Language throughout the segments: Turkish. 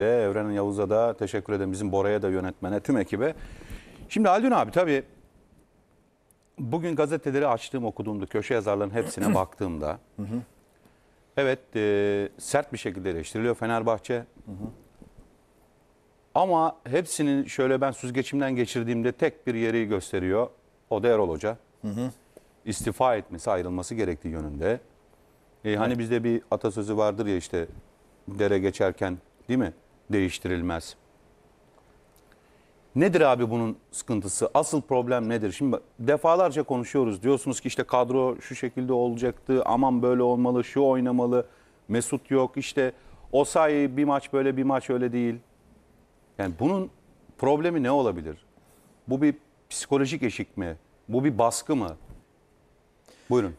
de Evren Yavuz'a da teşekkür ederim. Bizim Bora'ya da yönetmene, tüm ekibe. Şimdi Aldun abi tabii bugün gazeteleri açtığım okuduğumda köşe yazarların hepsine baktığımda evet e, sert bir şekilde eleştiriliyor Fenerbahçe. Ama hepsinin şöyle ben süzgeçimden geçirdiğimde tek bir yeri gösteriyor. O da Erol Hoca. İstifa etmesi, ayrılması gerektiği yönünde. E, hani bizde bir atasözü vardır ya işte dere geçerken değil mi? değiştirilmez. Nedir abi bunun sıkıntısı? Asıl problem nedir? Şimdi defalarca konuşuyoruz. Diyorsunuz ki işte kadro şu şekilde olacaktı. Aman böyle olmalı, şu oynamalı. Mesut yok. İşte Osayi bir maç böyle bir maç öyle değil. Yani bunun problemi ne olabilir? Bu bir psikolojik eşik mi? Bu bir baskı mı? Buyurun.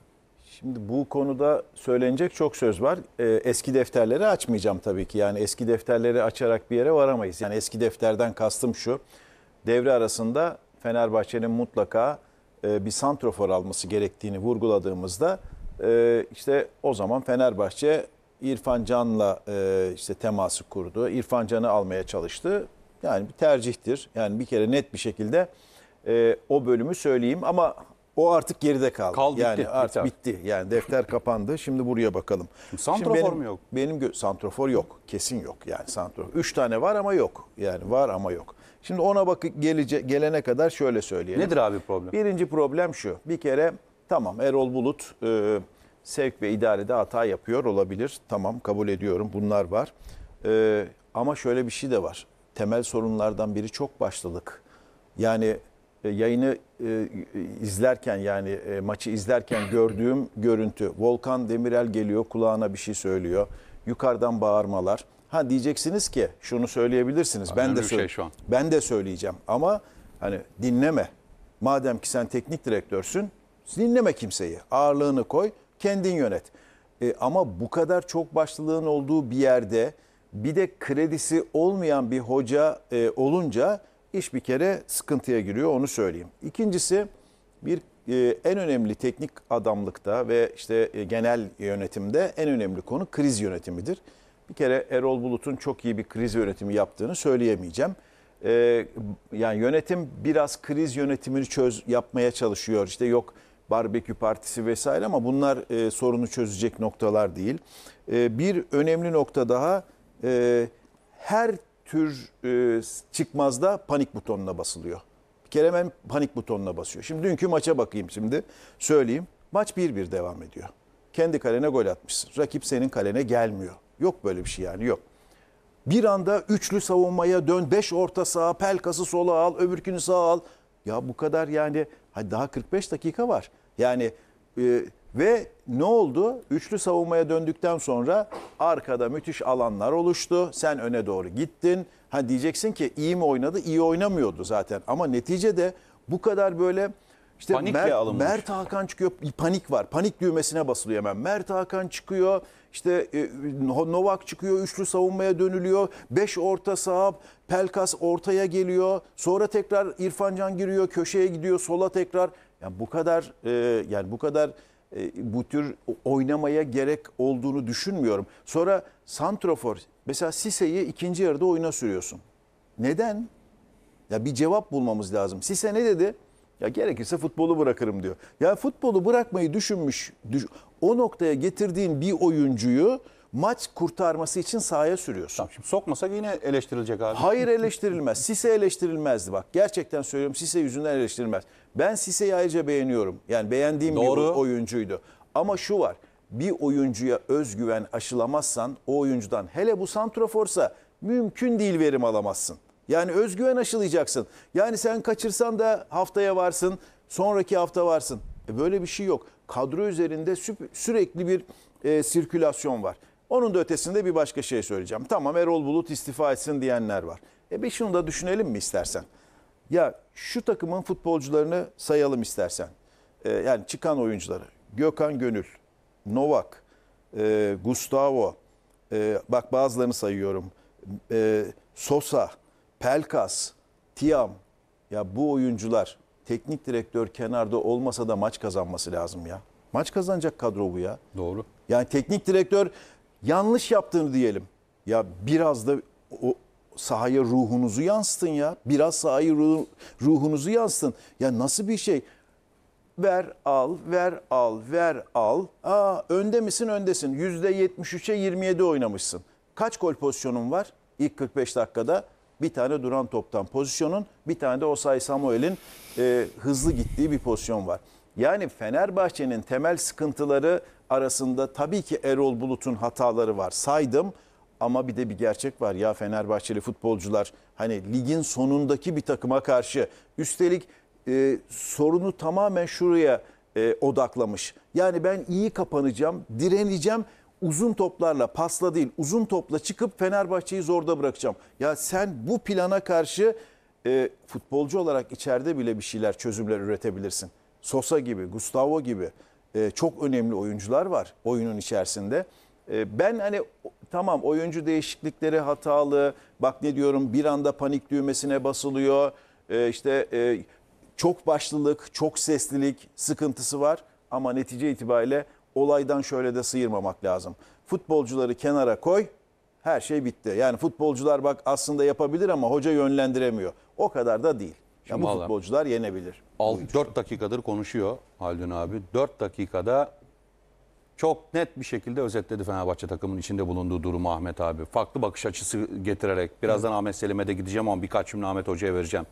Şimdi bu konuda söylenecek çok söz var. Ee, eski defterleri açmayacağım tabii ki. Yani eski defterleri açarak bir yere varamayız. Yani eski defterden kastım şu. Devre arasında Fenerbahçe'nin mutlaka e, bir santrofor alması gerektiğini vurguladığımızda e, işte o zaman Fenerbahçe İrfan Can'la e, işte teması kurdu. İrfan Can'ı almaya çalıştı. Yani bir tercihtir. Yani bir kere net bir şekilde e, o bölümü söyleyeyim ama o artık geride kaldı. Kal, yani bitti, artık bitti. Yani defter kapandı. Şimdi buraya bakalım. santrofor Şimdi benim, mu yok? Benim santrofor yok. Kesin yok. Yani santrofor. Üç tane var ama yok. Yani var ama yok. Şimdi ona bakıp gelece, gelene kadar şöyle söyleyelim. Nedir abi problem? Birinci problem şu. Bir kere tamam Erol Bulut e, sevk ve idarede hata yapıyor olabilir. Tamam kabul ediyorum bunlar var. E, ama şöyle bir şey de var. Temel sorunlardan biri çok başladık. Yani e, yayını e, izlerken yani e, maçı izlerken gördüğüm görüntü. Volkan Demirel geliyor kulağına bir şey söylüyor. Yukarıdan bağırmalar. Ha diyeceksiniz ki şunu söyleyebilirsiniz. ben de şey şu an. ben de söyleyeceğim ama hani dinleme. Madem ki sen teknik direktörsün, dinleme kimseyi. Ağırlığını koy, kendin yönet. E, ama bu kadar çok başlılığın olduğu bir yerde bir de kredisi olmayan bir hoca e, olunca iş bir kere sıkıntıya giriyor onu söyleyeyim. İkincisi bir e, en önemli teknik adamlıkta ve işte e, genel yönetimde en önemli konu kriz yönetimidir. Bir kere Erol Bulut'un çok iyi bir kriz yönetimi yaptığını söyleyemeyeceğim. E, yani yönetim biraz kriz yönetimini çöz yapmaya çalışıyor. İşte yok barbekü partisi vesaire ama bunlar e, sorunu çözecek noktalar değil. E, bir önemli nokta daha e, her tür e, çıkmazda panik butonuna basılıyor. Bir kere hemen panik butonuna basıyor. Şimdi dünkü maça bakayım şimdi söyleyeyim. Maç 1-1 devam ediyor. Kendi kalene gol atmışsın. Rakip senin kalene gelmiyor. Yok böyle bir şey yani yok. Bir anda üçlü savunmaya dön, beş orta sağa, pelkası sola al, öbürkünü sağa al. Ya bu kadar yani daha 45 dakika var. Yani e, ve ne oldu? Üçlü savunmaya döndükten sonra arkada müthiş alanlar oluştu. Sen öne doğru gittin. Ha diyeceksin ki iyi mi oynadı? İyi oynamıyordu zaten. Ama neticede bu kadar böyle işte Panikle Mert, alınmış. Mert Hakan çıkıyor. Panik var. Panik düğmesine basılıyor hemen. Mert Hakan çıkıyor. İşte e, Novak çıkıyor. Üçlü savunmaya dönülüyor. Beş orta saha. Pelkas ortaya geliyor. Sonra tekrar İrfan Can giriyor. Köşeye gidiyor. Sola tekrar. Yani bu kadar e, yani bu kadar e, bu tür oynamaya gerek olduğunu düşünmüyorum. Sonra Santrofor mesela Sise'yi ikinci yarıda oyuna sürüyorsun. Neden? Ya bir cevap bulmamız lazım. Sise ne dedi? Ya gerekirse futbolu bırakırım diyor. Ya futbolu bırakmayı düşünmüş. o noktaya getirdiğin bir oyuncuyu maç kurtarması için sahaya sürüyorsun. Tamam, şimdi sokmasak yine eleştirilecek abi. Hayır eleştirilmez. Sise eleştirilmezdi bak. Gerçekten söylüyorum Sise yüzünden eleştirilmez. Ben Sise'yi ayrıca beğeniyorum. Yani beğendiğim Doğru. bir oyuncuydu. Ama şu var. Bir oyuncuya özgüven aşılamazsan o oyuncudan hele bu santraforsa mümkün değil verim alamazsın. Yani özgüven aşılayacaksın. Yani sen kaçırsan da haftaya varsın, sonraki hafta varsın. E böyle bir şey yok. Kadro üzerinde sürekli bir e, sirkülasyon var. Onun da ötesinde bir başka şey söyleyeceğim. Tamam Erol Bulut istifa etsin diyenler var. E bir şunu da düşünelim mi istersen? Ya şu takımın futbolcularını sayalım istersen. E, yani çıkan oyuncuları. Gökhan Gönül, Novak, e, Gustavo, e, bak bazılarını sayıyorum. E, Sosa, Pelkas, Tiam. Ya bu oyuncular teknik direktör kenarda olmasa da maç kazanması lazım ya. Maç kazanacak kadro bu ya. Doğru. Yani teknik direktör yanlış yaptığını diyelim. Ya biraz da o sahaya ruhunuzu yansıtın ya. Biraz sahaya ruhunuzu yansıtın. Ya nasıl bir şey? Ver al, ver al, ver al. Aa, önde misin öndesin. yüzde yirmi yedi oynamışsın. Kaç gol pozisyonun var ilk 45 dakikada? Bir tane duran toptan pozisyonun, bir tane de Osay Samuel'in e, hızlı gittiği bir pozisyon var. Yani Fenerbahçe'nin temel sıkıntıları arasında tabii ki Erol Bulut'un hataları var saydım. Ama bir de bir gerçek var ya Fenerbahçeli futbolcular hani ligin sonundaki bir takıma karşı üstelik e, sorunu tamamen şuraya e, odaklamış. Yani ben iyi kapanacağım, direneceğim uzun toplarla pasla değil uzun topla çıkıp Fenerbahçe'yi zorda bırakacağım. Ya sen bu plana karşı e, futbolcu olarak içeride bile bir şeyler çözümler üretebilirsin. Sosa gibi, Gustavo gibi e, çok önemli oyuncular var oyunun içerisinde. E, ben hani tamam oyuncu değişiklikleri hatalı. Bak ne diyorum bir anda panik düğmesine basılıyor. E, işte e, çok başlılık, çok seslilik sıkıntısı var. Ama netice itibariyle olaydan şöyle de sıyırmamak lazım. Futbolcuları kenara koy, her şey bitti. Yani futbolcular bak aslında yapabilir ama hoca yönlendiremiyor. O kadar da değil. Şimdi bu futbolcular yenebilir. 6, 4 dakikadır konuşuyor Haldun abi. 4 dakikada çok net bir şekilde özetledi Fenerbahçe takımının içinde bulunduğu durumu Ahmet abi. Farklı bakış açısı getirerek birazdan Hı. Ahmet Selim'e de gideceğim ama birkaç cümle Ahmet Hoca'ya vereceğim.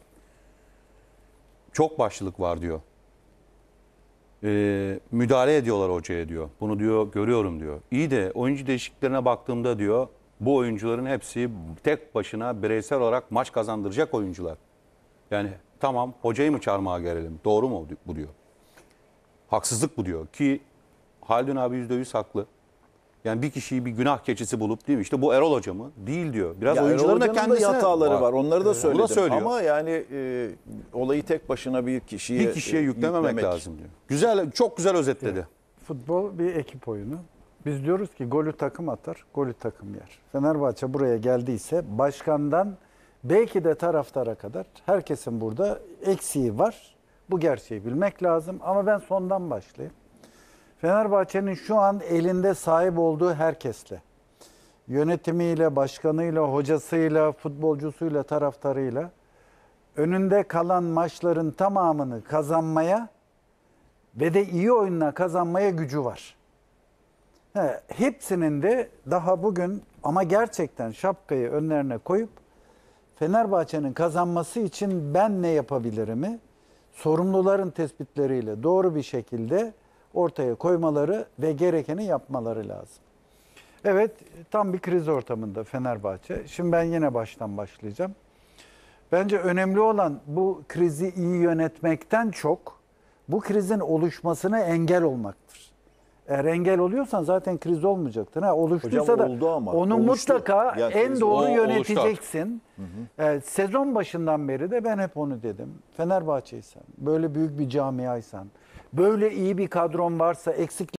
Çok başlılık var diyor. Ee, müdahale ediyorlar hocaya diyor. Bunu diyor görüyorum diyor. İyi de oyuncu değişikliklerine baktığımda diyor bu oyuncuların hepsi tek başına bireysel olarak maç kazandıracak oyuncular. Yani tamam hocayı mı çarmıha gelelim? Doğru mu bu diyor. Haksızlık bu diyor ki Haldun abi yüzde yüz haklı. Yani bir kişiyi bir günah keçisi bulup değil mi? İşte bu Erol Hoca mı? Değil diyor. Biraz ya oyuncuların da da hataları var. var. Onları da evet. söyledim. Bu da söylüyor. Ama yani e, olayı tek başına bir kişiye bir kişiye e, yüklememek yüklemek. lazım diyor. Güzel, çok güzel özetledi. Evet. Futbol bir ekip oyunu. Biz diyoruz ki golü takım atar, golü takım yer. Fenerbahçe buraya geldiyse başkandan Belki de taraftara kadar herkesin burada eksiği var. Bu gerçeği bilmek lazım ama ben sondan başlayayım. Fenerbahçe'nin şu an elinde sahip olduğu herkesle, yönetimiyle, başkanıyla, hocasıyla, futbolcusuyla, taraftarıyla önünde kalan maçların tamamını kazanmaya ve de iyi oyunla kazanmaya gücü var. He, hepsinin de daha bugün ama gerçekten şapkayı önlerine koyup Fenerbahçe'nin kazanması için ben ne yapabilirimi sorumluların tespitleriyle doğru bir şekilde ortaya koymaları ve gerekeni yapmaları lazım. Evet tam bir kriz ortamında Fenerbahçe. Şimdi ben yine baştan başlayacağım. Bence önemli olan bu krizi iyi yönetmekten çok bu krizin oluşmasına engel olmaktır. Eğer engel oluyorsan zaten kriz olmayacaktır. Ha, oluştuysa Hocam da oldu ama, onu oluştu. mutlaka Ya en doğru o- yöneteceksin. Ee, sezon başından beri de ben hep onu dedim. Fenerbahçe'ysen, böyle büyük bir camiaysan, böyle iyi bir kadron varsa eksik